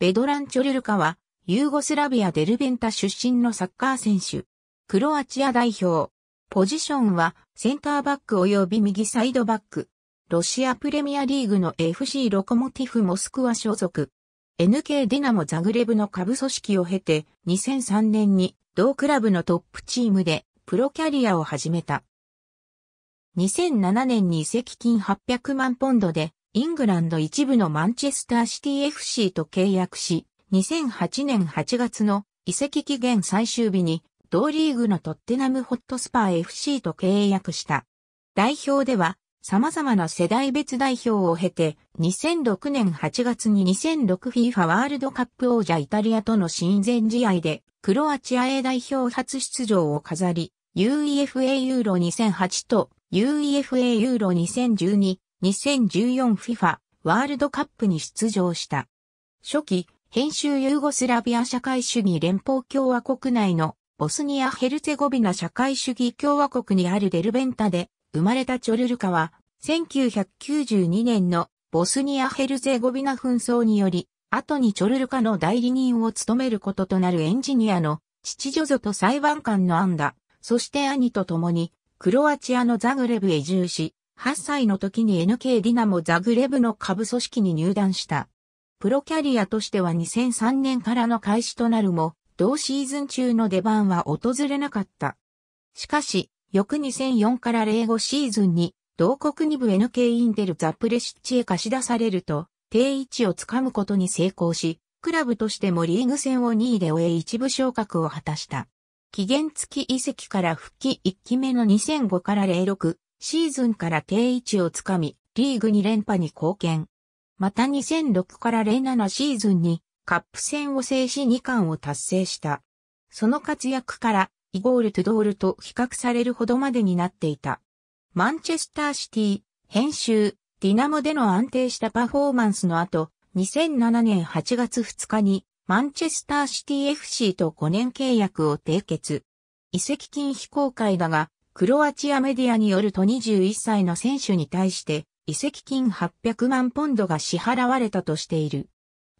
ベドラン・チョルルカは、ユーゴスラビア・デルベンタ出身のサッカー選手。クロアチア代表。ポジションは、センターバック及び右サイドバック。ロシアプレミアリーグの FC ロコモティフモスクワ所属。NK ディナモザグレブの下部組織を経て、2003年に同クラブのトップチームでプロキャリアを始めた。2007年に移籍金800万ポンドでイングランド一部のマンチェスターシティ FC と契約し、2008年8月の移籍期限最終日に、同リーグのトッテナムホットスパー FC と契約した。代表では、様々な世代別代表を経て、2006年8月に 2006FIFA ワールドカップ王者イタリアとの親善試合で、クロアチア A 代表初出場を飾り、UEFA ユーロ2008と UEFA ユーロ2012 2014FIFA ワールドカップに出場した。初期、編集ユーゴスラビア社会主義連邦共和国内のボスニア・ヘルツェゴビナ社会主義共和国にあるデルベンタで生まれたチョルルカは1992年のボスニア・ヘルツェゴビナ紛争により後にチョルルカの代理人を務めることとなるエンジニアの父ジョゾと裁判官のアンダ、そして兄と共にクロアチアのザグレブへ移住し8歳の時に NK ディナモザグレブの下部組織に入団した。プロキャリアとしては2003年からの開始となるも、同シーズン中の出番は訪れなかった。しかし、翌2004から05シーズンに、同国2部 NK インテルザプレシッチへ貸し出されると、定位置をつかむことに成功し、クラブとしてもリーグ戦を2位で終え一部昇格を果たした。期限付き移籍から復帰1期目の2005から06シーズンから定位置をつかみ、リーグ2連覇に貢献。また2006から07シーズンにカップ戦を制し2冠を達成した。その活躍からイゴール・トゥドールと比較されるほどまでになっていた。マンチェスターシティ、編集、ディナモでの安定したパフォーマンスの後、2007年8月2日にマンチェスターシティ FC と5年契約を締結。移籍金非公開だが、クロアチアメディアによると21歳の選手に対して、移籍金800万ポンドが支払われたとしている。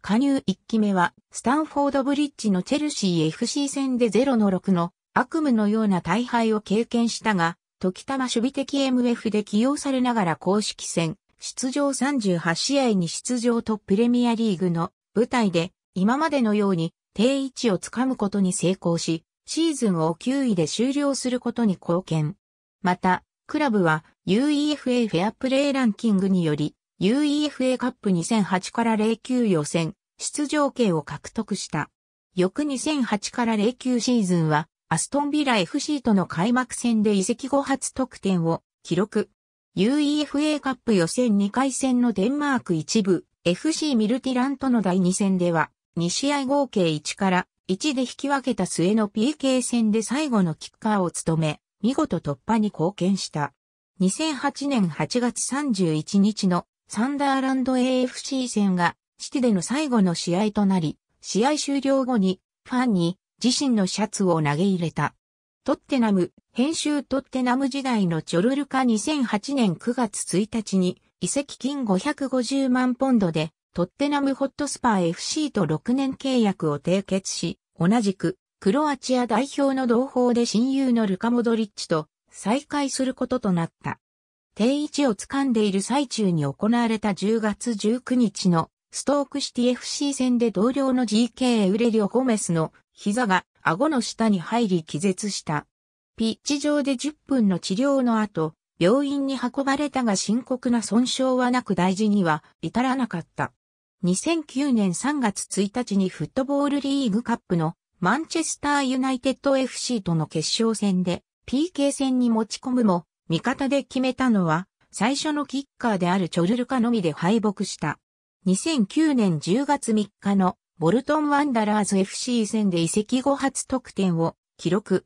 加入1期目は、スタンフォードブリッジのチェルシー FC 戦で0-6の悪夢のような大敗を経験したが、時たま守備的 MF で起用されながら公式戦、出場38試合に出場とプレミアリーグの舞台で、今までのように定位置をつかむことに成功し、シーズンを9位で終了することに貢献。また、クラブは UEFA フェアプレーランキングにより UEFA カップ2008から09予選出場権を獲得した。翌2008から09シーズンはアストンビラ FC との開幕戦で移籍後初得点を記録。UEFA カップ予選2回戦のデンマーク一部 FC ミルティランとの第2戦では2試合合計1から1で引き分けた末の PK 戦で最後のキッカーを務め、見事突破に貢献した。2008年8月31日のサンダーランド AFC 戦が、シティでの最後の試合となり、試合終了後に、ファンに自身のシャツを投げ入れた。トッテナム、編集トッテナム時代のチョルルカ2008年9月1日に、移籍金550万ポンドでトッテナムホットスパー FC と6年契約を締結し、同じく、クロアチア代表の同胞で親友のルカ・モドリッチと再会することとなった。定位置を掴んでいる最中に行われた10月19日のストークシティ FC 戦で同僚の GK ウレリオ・ゴメスの膝が顎の下に入り気絶した。ピッチ上で10分の治療の後、病院に運ばれたが深刻な損傷はなく大事には至らなかった。2009年3月1日にフットボールリーグカップのマンチェスターユナイテッド FC との決勝戦で PK 戦に持ち込むも、味方で決めたのは最初のキッカーであるチョルルカのみで敗北した。2009年10月3日のボルトンワンダラーズ FC 戦で移籍後初得点を記録。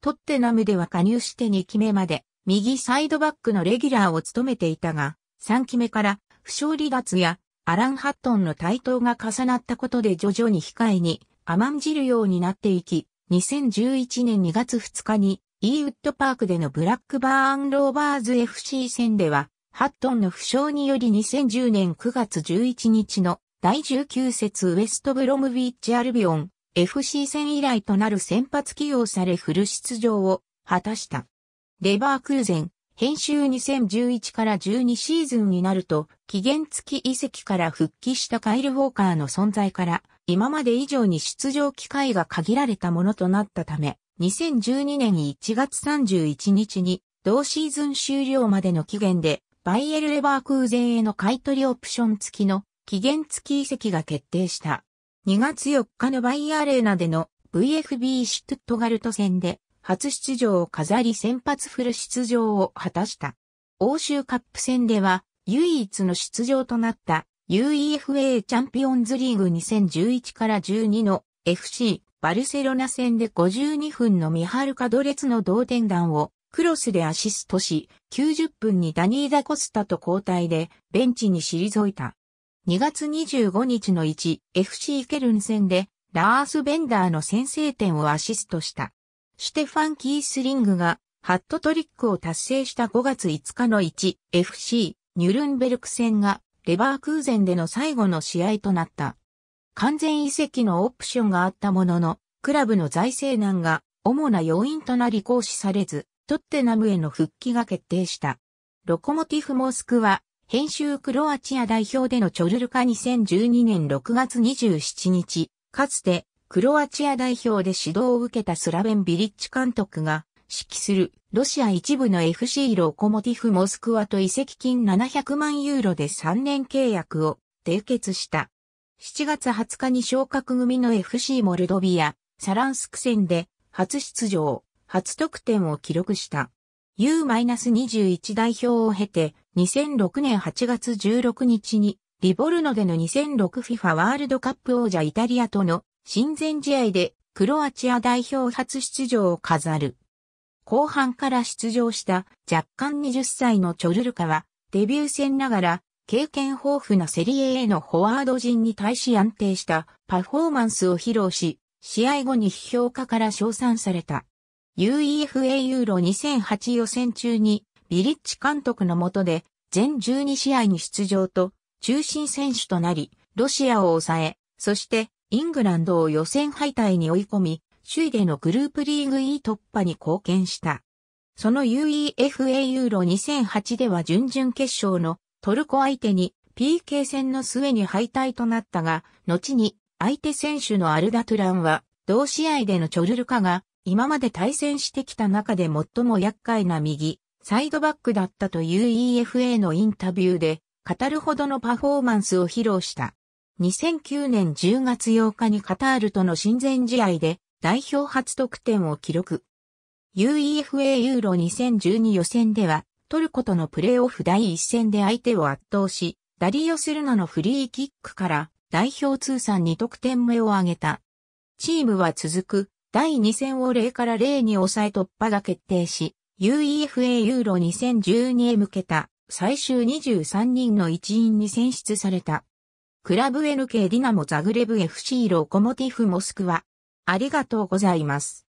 トッテナムでは加入して2期目まで右サイドバックのレギュラーを務めていたが、3期目から負傷離脱やアラン・ハットンの台頭が重なったことで徐々に控えに甘んじるようになっていき、2011年2月2日にイーウッドパークでのブラックバーン・ローバーズ FC 戦では、ハットンの負傷により2010年9月11日の第19節ウエストブロムビッチ・アルビオン FC 戦以来となる先発起用されフル出場を果たした。レバークーゼン、編集2011から12シーズンになると、期限付き遺跡から復帰したカイル・ウォーカーの存在から、今まで以上に出場機会が限られたものとなったため、2012年1月31日に、同シーズン終了までの期限で、バイエル・レバークーゼンへの買取オプション付きの期限付き遺跡が決定した。2月4日のバイアレーナでの VFB シュトゥットガルト戦で初出場を飾り先発フル出場を果たした。欧州カップ戦では唯一の出場となった UEFA チャンピオンズリーグ2011から12の FC バルセロナ戦で52分のミハルカドレツの同点弾をクロスでアシストし、90分にダニーダ・コスタと交代でベンチに退いた。2月25日の 1FC ケルン戦でラース・ベンダーの先制点をアシストした。シュテファン・キースリングがハットトリックを達成した5月5日の 1FC ニュルンベルク戦がレバークーゼンでの最後の試合となった。完全移籍のオプションがあったものの、クラブの財政難が主な要因となり行使されず、トッテナムへの復帰が決定した。ロコモティフモスクは、編集クロアチア代表でのチョルルカ2012年6月27日、かつてクロアチア代表で指導を受けたスラベン・ビリッチ監督が指揮するロシア一部の FC ロコモティフ・モスクワと移籍金700万ユーロで3年契約を締結した。7月20日に昇格組の FC モルドビア、サランスク戦で初出場、初得点を記録した。U-21 代表を経て2006年8月16日にリボルノでの 2006FIFA ワールドカップ王者イタリアとの親善試合でクロアチア代表初出場を飾る。後半から出場した若干20歳のチョルルカはデビュー戦ながら経験豊富なセリエ A のフォワード陣に対し安定したパフォーマンスを披露し、試合後に批評家から称賛された。UEFA ユーロ2008予選中にビリッチ監督の下で全12試合に出場と中心選手となり、ロシアを抑え、そしてイングランドを予選敗退に追い込み、首位でのグループリーグ E 突破に貢献した。その UEFA ユーロ2008では準々決勝のトルコ相手に PK 戦の末に敗退となったが、後に相手選手のアルダトゥランは、同試合でのチョルルカが今まで対戦してきた中で最も厄介な右、サイドバックだったと UEFA のインタビューで語るほどのパフォーマンスを披露した。2009年10月8日にカタールとの親善試合で代表初得点を記録。UEFA ユーロ2012予選ではトルコとのプレーオフ第一戦で相手を圧倒し、ダリオスルナのフリーキックから代表通算2得点目を挙げた。チームは続く第2戦を0から0に抑え突破が決定し、UEFA ユーロ2012へ向けた最終23人の一員に選出された。クラブ NK ディナモザグレブ FC ロコモティフモスクワ。ありがとうございます。